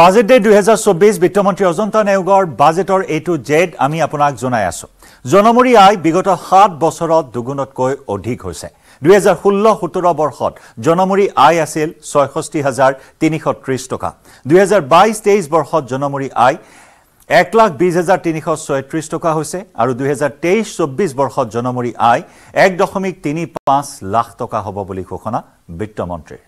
budget day দুহেজাৰ চৌবিছ বিত্তমন্ত্ৰী অজন্ত নেওগৰ বাজেটৰ এইটো জেদ আমি আপোনাক জনাই আছো জনমৰি আয় বিগত সাত বছৰত দুগুণতকৈ অধিক হৈছে দুহেজাৰ ষোল্ল সোতৰ বৰ্ষত জনমৰি আয় আছিল ছয়ষষ্ঠি হাজাৰ তিনিশ ত্ৰিছ টকা দুহেজাৰ বাইছ তেইছ বৰ্ষত জনমৰি আয় এক লাখ বিশ হাজাৰ তিনিশ ছয়ত্ৰিছ টকা হৈছে আৰু দুহেজাৰ তেইছ চৌব্বিছ বৰ্ষত জনমৰি আয় এক দশমিক তিনি পাঁচ লাখ টকা হ'ব বুলি ঘোষণা বিত্তমন্ত্ৰীৰ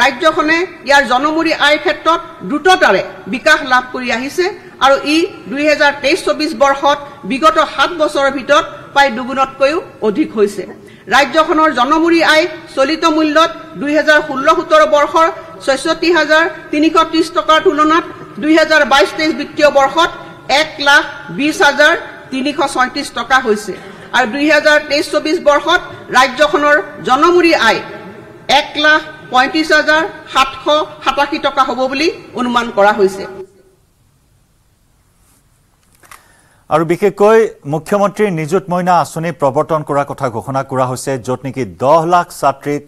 ৰাজ্যখনে ইয়াৰ জনমুৰি আয়ৰ ক্ষেত্ৰত দ্ৰুততাৰে বিকাশ লাভ কৰি আহিছে আৰু ই দুই হেজাৰ তেইছ চৌবিছ বৰ্ষত বিগত সাত বছৰৰ ভিতৰত প্ৰায় দুগুণতকৈও অধিক হৈছে ৰাজ্যখনৰ জনমূৰি আয় চলিত মূল্যত দুহেজাৰ ষোল্ল সোতৰ বৰ্ষৰ ছয়ষষ্ঠি হাজাৰ তিনিশ ত্ৰিছ টকাৰ তুলনাত দুই দুহেজাৰ বাইছ তেইছ বিত্তীয় বৰ্ষত এক লাখ বিছ হাজাৰ তিনিশ ছয়ত্ৰিছ টকা হৈছে আৰু দুহেজাৰ তেইছ চৌবিছ বৰ্ষত ৰাজ্যখনৰ জনমুৰি আয় এক লাখ পঁয়ত্ৰিছ হাজাৰ সাতশ সাতাশী টকা হ'ব বুলি অনুমান কৰা হৈছে আৰু বিশেষকৈ মুখ্যমন্ত্ৰীৰ নিযুত মইনা আঁচনি প্ৰৱৰ্তন কৰাৰ কথা ঘোষণা কৰা হৈছে য'ত নেকি দহ লাখ ছাত্ৰীক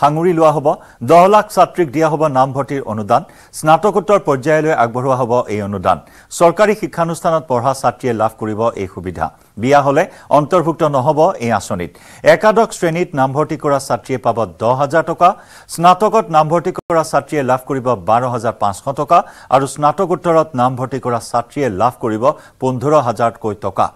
সাঙুৰি লোৱা হ'ব দহ লাখ ছাত্ৰীক দিয়া হ'ব নামভৰ্তিৰ অনুদান স্নাতকোত্তৰ পৰ্যায়লৈ আগবঢ়োৱা হ'ব এই অনুদান চৰকাৰী শিক্ষানুষ্ঠানত পঢ়া ছাত্ৰীয়ে লাভ কৰিব এই সুবিধা বিয়া হলে অন্তৰ্ভুক্ত নহব এই আসনিত একাদক শ্ৰেণীত নামভৰ্তি কৰা ছাত্ৰীয়ে পাব দশ হাজাৰ টাকা স্নাতকত নামভৰ্তি কৰা ছাত্ৰীয়ে লাভ কৰিব বাৰো হাজাৰ পাঁচশ টাকা আৰ স্নাতকোত্তৰ নামভৰ্তি কৰা ছাত্ৰীয়ে লাভ কৰিব পনেৰো হাজাৰতক টকা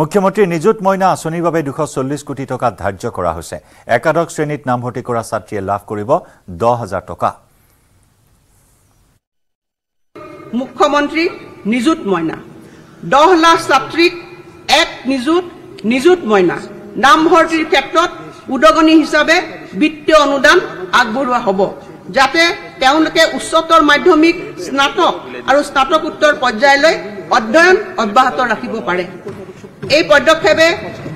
মুখ্যমন্ত্ৰীৰ নিযুত মইনা আসনিৰ দুশ চল্লিশ কোটি টকা ধাৰ্য কৰা হৈছে একাদশ শ্ৰেণীত নামভৰ্তি কৰা ছাত্ৰীয়ে লাভ কৰিব দশ হাজাৰ টাকা মুখ্যমন্ত্ৰী নিযুত মইনা দশ লাখ ছাত্ৰীক নিযুত নিযুত মইনা নামভৰ্তিৰ ক্ষেত্ৰত উদগনি হিচাপে বিত্তীয় অনুদান আগবঢ়োৱা হ'ব যাতে তেওঁলোকে উচ্চতৰ মাধ্যমিক স্নাতক আৰু স্নাতকোত্তৰ পৰ্যায়লৈ অধ্যয়ন অব্যাহত ৰাখিব পাৰে এই পদক্ষেপে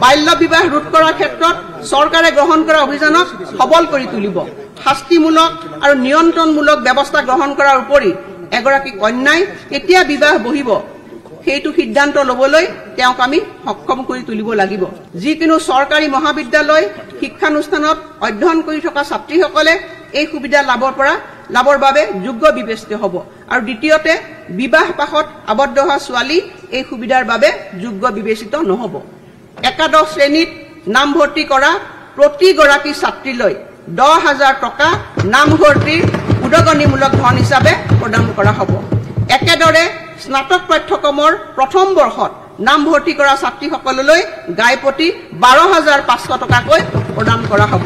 বাল্য বিবাহ ৰোধ কৰাৰ ক্ষেত্ৰত চৰকাৰে গ্ৰহণ কৰা অভিযানক সবল কৰি তুলিব শাস্তিমূলক আৰু নিয়ন্ত্ৰণমূলক ব্যৱস্থা গ্ৰহণ কৰাৰ উপৰি এগৰাকী কন্যাই কেতিয়া বিবাহ বহিব সেইটো সিদ্ধান্ত ল'বলৈ তেওঁক আমি সক্ষম কৰি তুলিব লাগিব যিকোনো চৰকাৰী মহাবিদ্যালয় শিক্ষানুষ্ঠানত অধ্যয়ন কৰি থকা ছাত্ৰীসকলে এই সুবিধা লাভৰ পৰা লাভৰ বাবে যোগ্য বিবেচিত হ'ব আৰু দ্বিতীয়তে বিবাহ পাশত আবদ্ধ হোৱা ছোৱালী এই সুবিধাৰ বাবে যোগ্য বিবেচিত নহ'ব একাদশ শ্ৰেণীত নামভৰ্তি কৰা প্ৰতিগৰাকী ছাত্ৰীলৈ দহ হাজাৰ টকা নামভৰ্তিৰ উদগনিমূলক ধন হিচাপে প্ৰদান কৰা হ'ব একেদৰে স্নাতক পাঠ্যক্ৰমৰ প্ৰথম বৰ্ষত নামভৰ্তি কৰা ছাত্ৰীসকললৈ গাই প্ৰতি বাৰ হাজাৰ পাঁচশ টকাকৈ প্ৰদান কৰা হ'ব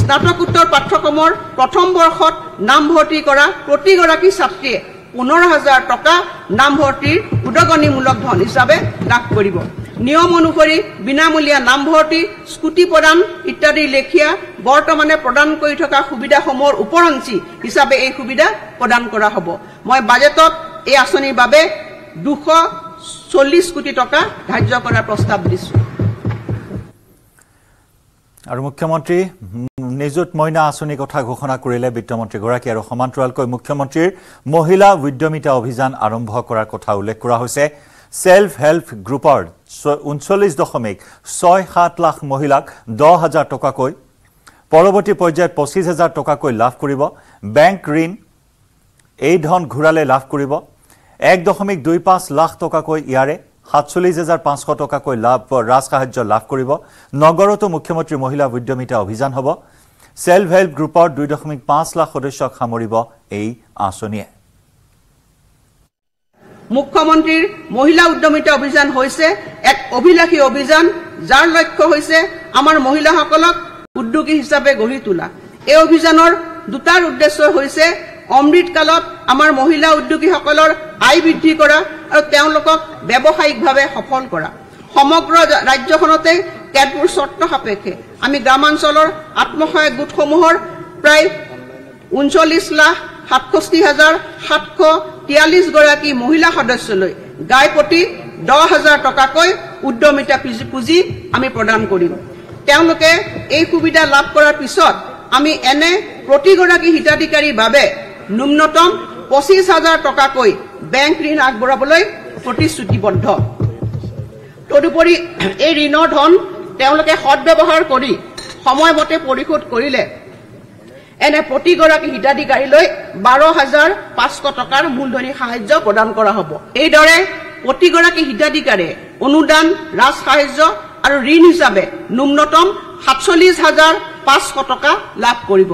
স্নাতকোত্তৰ পাঠ্যক্ৰমৰ প্ৰথম বৰ্ষত নামভৰ্তি কৰা প্ৰতিগৰাকী ছাত্ৰীয়ে পোন্ধৰ হাজাৰ টকা নামভৰ্তিৰ উদগনিমূলক ধন হিচাপে লাভ কৰিব নিয়ম অনুসৰি বিনামূলীয়া নামভৰ্তি স্কুটি প্ৰদান ইত্যাদি লেখীয়া বৰ্তমানে প্ৰদান কৰি থকা সুবিধাসমূহৰ ওপৰঞ্চি হিচাপে এই সুবিধা প্ৰদান কৰা হ'ব মই বাজেটত এই আঁচনিৰ বাবে দুশ চল্লিছ কোটি টকা ধাৰ্য কৰাৰ প্ৰস্তাৱ দিছোঁ আৰু মুখ্যমন্ত্ৰী নিযুত মইনা আঁচনিৰ কথা ঘোষণা কৰিলে বিত্তমন্ত্ৰীগৰাকী আৰু সমান্তৰালকৈ মুখ্যমন্ত্ৰীৰ মহিলা উদ্যমিতা অভিযান আৰম্ভ কৰাৰ কথা উল্লেখ কৰা হৈছে ছেল্ফ হেল্প গ্ৰুপৰ ঊনচল্লিছ দশমিক ছয় সাত লাখ মহিলাক দহ হাজাৰ টকাকৈ পৰৱৰ্তী পৰ্যায়ত পঁচিছ হাজাৰ টকাকৈ লাভ কৰিব বেংক ঋণ এই ধন ঘূৰালে লাভ কৰিব এক দশমিক দুই পাঁচ লাখ টকাকৈ ইয়াৰে সাতচল্লিছ হেজাৰ পাঁচশ টকাকৈ লাভ ৰাজসাহাৰ্য লাভ কৰিব নগৰতো মুখ্যমন্ত্ৰী মহিলা উদ্যমিতা অভিযান হ'ব ছেল্ফ হেল্প গ্ৰুপৰ দুই দশমিক পাঁচ লাখ সদস্যক সামৰিব এই আঁচনিয়ে মুখ্যমন্ত্ৰীৰ মহিলা উদ্যমিতা অভিযান হৈছে এক অভিলাষী অভিযান যাৰ লক্ষ্য হৈছে আমাৰ মহিলাসকলক উদ্যোগী হিচাপে গঢ়ি তোলা এই অভিযানৰ দুটাৰ উদ্দেশ্য হৈছে অমৃত কালত আমাৰ মহিলা উদ্যোগীসকলৰ আয় বৃদ্ধি কৰা আৰু তেওঁলোকক ব্যৱসায়িকভাৱে সফল কৰা সমগ্ৰ ৰাজ্যখনতে কেতবোৰ চৰ্ত সাপেক্ষে আমি গ্ৰামাঞ্চলৰ আত্মসহায়ক গোটসমূহৰ প্ৰায় ঊনচল্লিছ লাখ সাতষষ্ঠি হাজাৰ সাতশ তিয়াল্লিছগৰাকী মহিলা সদস্যলৈ গাই প্ৰতি দহ হাজাৰ টকাকৈ উদ্যমিতা পুঁজি আমি প্ৰদান কৰিম তেওঁলোকে এই সুবিধা লাভ কৰাৰ পিছত আমি এনে প্ৰতিগৰাকী হিতাধিকাৰীৰ বাবে ন্যূনতম পঁচিছ হাজাৰ টকাকৈ বেংক ঋণ আগবঢ়াবলৈ প্ৰতিশ্ৰুতিবদ্ধ তদুপৰি এই ঋণৰ ধন তেওঁলোকে সদব্যৱহাৰ কৰি সময়মতে পৰিশোধ কৰিলে এনে প্ৰতিগৰাকী হিতাধিকাৰীলৈ বাৰ হাজাৰ পাঁচশ টকাৰ মূলধনী সাহায্য প্ৰদান কৰা হ'ব এইদৰে প্ৰতিগৰাকী হিতাধিকাৰীয়ে অনুদান ৰাজ সাহায্য আৰু ঋণ হিচাপে ন্যূনতম সাতচল্লিছ হাজাৰ পাঁচশ টকা লাভ কৰিব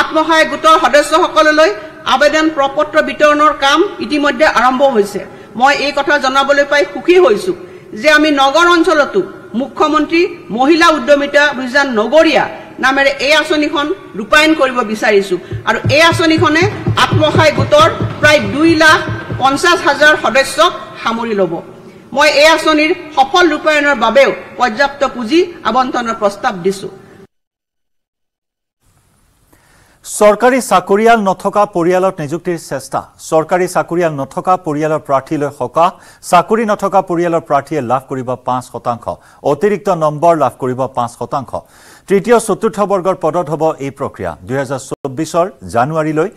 আত্মসহায়ক গোটৰ সদস্যসকললৈ আবেদন প্ৰপত্ৰ বিতৰণৰ কাম ইতিমধ্যে আৰম্ভ হৈছে মই এই কথা জনাবলৈ পাই সুখী হৈছো যে আমি নগৰ অঞ্চলতো মুখ্যমন্ত্ৰী মহিলা উদ্যমিতা অভিযান নগৰীয়া নামেৰে এই আঁচনিখন ৰূপায়ণ কৰিব বিচাৰিছো আৰু এই আঁচনিখনে আত্মসহায়ক গোটৰ প্ৰায় দুই লাখ পঞ্চাছ হাজাৰ সদস্যক সামৰি ল'ব মই এই আঁচনিৰ সফল ৰূপায়ণৰ বাবেও পৰ্যাপ্ত পুঁজি আবণ্টনৰ প্ৰস্তাৱ দিছোঁ চৰকাৰী চাকৰিয়াল নথকা পৰিয়ালত নিযুক্তিৰ চেষ্টা চৰকাৰী চাকৰিয়াল নথকা পৰিয়ালৰ প্ৰাৰ্থীলৈ সকাহ চাকৰি নথকা পৰিয়ালৰ প্ৰাৰ্থীয়ে লাভ কৰিব পাঁচ শতাংশ অতিৰিক্ত নম্বৰ লাভ কৰিব পাঁচ শতাংশ তৃতীয় চতুৰ্থ বৰ্গৰ পদত হ'ব এই প্ৰক্ৰিয়া দুহেজাৰ চৌব্বিছৰ জানুৱাৰীলৈ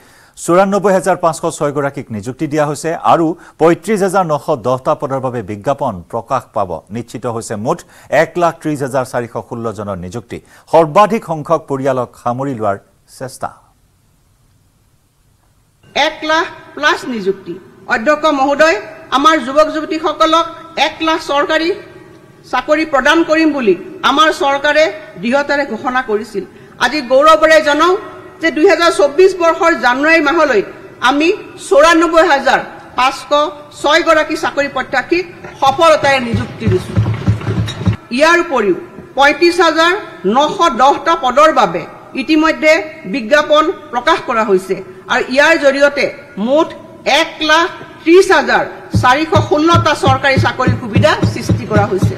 চৌৰান্নব্বৈ হাজাৰ পাঁচশ ছয়গৰাকীক নিযুক্তি দিয়া হৈছে আৰু পঁয়ত্ৰিছ হাজাৰ নশ দহটা পদৰ বাবে বিজ্ঞাপন প্ৰকাশ পাব নিশ্চিত হৈছে মুঠ এক লাখ ত্ৰিছ হাজাৰ চাৰিশ ষোল্লজনৰ নিযুক্তি সৰ্বাধিক সংখ্যক পৰিয়ালক সামৰি লোৱাৰ চেষ্টা এক লাখ প্লাছ নিযুক্তি অধ্যক্ষ মহোদয় আমাৰ যুৱক যুৱতীসকলক এক লাখ চৰকাৰী চাকৰি প্ৰদান কৰিম বুলি আমাৰ চৰকাৰে দৃঢ়তাৰে ঘোষণা কৰিছিল আজি গৌৰৱেৰে জনাওঁ যে দুহেজাৰ চৌব্বিছ বৰ্ষৰ জানুৱাৰী মাহলৈ আমি চৌৰান্নব্বৈ হাজাৰ পাঁচশ ছয়গৰাকী চাকৰি প্ৰত্যাশীক সফলতাৰে নিযুক্তি দিছোঁ ইয়াৰ উপৰিও পঁয়ত্ৰিছ হাজাৰ নশ দহটা পদৰ বাবে ইতিমধ্যে বিজ্ঞাপন প্ৰকাশ কৰা হৈছে আৰু ইয়াৰ জৰিয়তে মুঠ এক লাখ ত্ৰিশ হাজাৰ চাৰিশ ষোল্লটা চৰকাৰী চাকৰিৰ সুবিধা সৃষ্টি কৰা হৈছে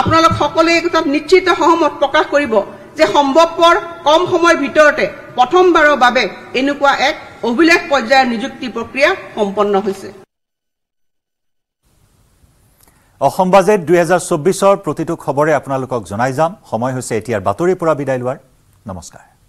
আপোনালোক সকলোৱে এই কথাত নিশ্চিত সহমত প্ৰকাশ কৰিব যে সম্ভৱপৰ কম সময়ৰ ভিতৰতে প্ৰথমবাৰৰ বাবে এনেকুৱা এক অভিলেখ পৰ্যায়ৰ নিযুক্তি প্ৰক্ৰিয়া সম্পন্ন হৈছে অসম বাজেট দুহেজাৰ চৌবিছৰ প্ৰতিটো খবৰে আপোনালোকক জনাই যাম সময় হৈছে এতিয়াৰ বাতৰিৰ পৰা বিদায় লোৱাৰ नमस्कार